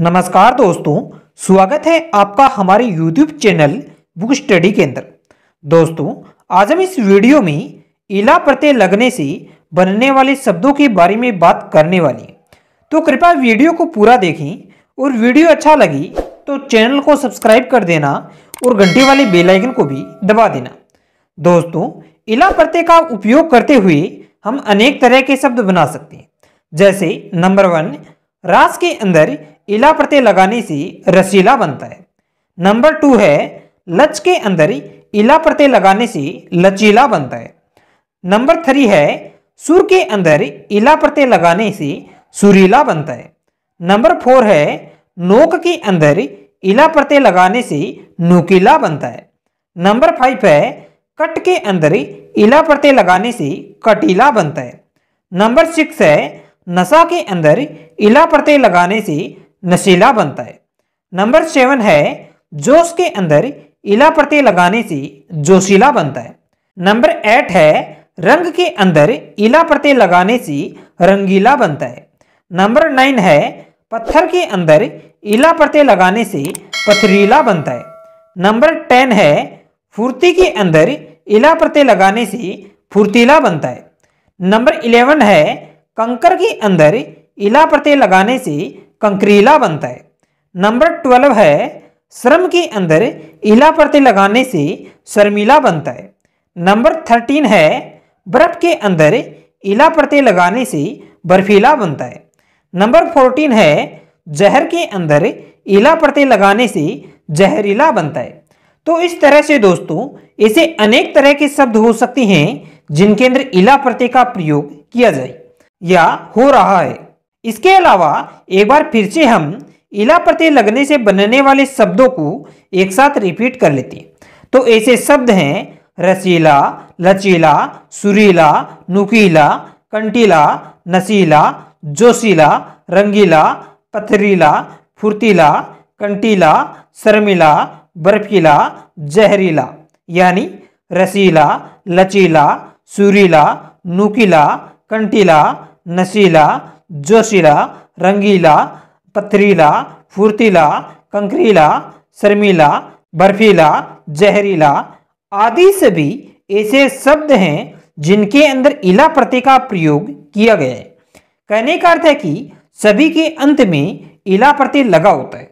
नमस्कार दोस्तों स्वागत है आपका हमारे YouTube चैनल बुक स्टडी के अंदर दोस्तों आज हम इस वीडियो में इला प्रत्यय लगने से बनने वाले शब्दों के बारे में बात करने वाली हैं तो कृपया वीडियो को पूरा देखें और वीडियो अच्छा लगी तो चैनल को सब्सक्राइब कर देना और घंटे वाले बेल आइकन को भी दबा देना दोस्तों इला प्रत्यय का उपयोग करते हुए हम अनेक तरह के शब्द बना सकते हैं जैसे नंबर वन रास के अंदर इला प्रत्यय लगाने से रसीला बनता है नंबर टू है लच के अंदर इला प्रत्यय लगाने से लचीला बनता है नंबर थ्री है सुर के अंदर इला प्रत्यय लगाने से सुरीला बनता है नंबर फोर है नोक के अंदर इला प्रत्यय लगाने से नुकीला बनता है नंबर फाइव है कट के अंदर इला प्रत्यय लगाने से कटीला बनता है नंबर सिक्स है नशा के अंदर इला प्रत्यय लगाने से नशीला बनता है नंबर सेवन है जोश के अंदर इला प्रत्यय लगाने से जोशीला बनता है नंबर एट है रंग के अंदर इला प्रत्यय लगाने से रंगीला बनता है नंबर नाइन है पत्थर के अंदर इला प्रत्यय लगाने से पथरीला बनता है नंबर टेन है फुर्ती के अंदर इला प्रत्यय लगाने से फुर्तीला बनता है नंबर इलेवन है कंकर के अंदर इला प्रत्यय लगाने से कंकरीला बनता है नंबर ट्वेल्व है श्रम के अंदर इला परतें लगाने से शर्मिला बनता है नंबर थर्टीन है बर्फ के अंदर इला परतें लगाने से बर्फीला बनता है नंबर फोर्टीन है जहर के अंदर इला परतें लगाने से जहरीला बनता है तो इस तरह से दोस्तों ऐसे अनेक तरह के शब्द हो सकते हैं जिनके अंदर इला प्रत्यय का प्रयोग किया जाए या हो रहा है इसके अलावा एक बार फिर से हम इला प्रत्यय लगने से बनने वाले शब्दों को एक साथ रिपीट कर लेते हैं तो ऐसे शब्द हैं रसीला लचीला सुरीला नुकीला कंटीला नसीला जोशीला रंगीला पथरीला फुर्तीला कंटीला शर्मिला बर्फीला जहरीला यानी रसीला लचीला सुरीला नुकीला कंटीला नसीला जोशीला रंगीला पथरीला फुर्तीला कंकरीला शर्मीला बर्फीला जहरीला आदि सभी ऐसे शब्द हैं जिनके अंदर इला प्रत्यय का प्रयोग किया गया है कहने का अर्थ है कि सभी के अंत में इला प्रत्यय लगा होता है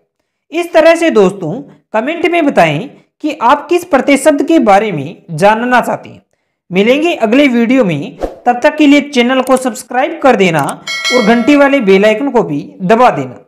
इस तरह से दोस्तों कमेंट में बताएं कि आप किस प्रत्यय शब्द के बारे में जानना चाहते हैं मिलेंगे अगले वीडियो में तब तक के लिए चैनल को सब्सक्राइब कर देना और घंटी वाले बेल आइकन को भी दबा देना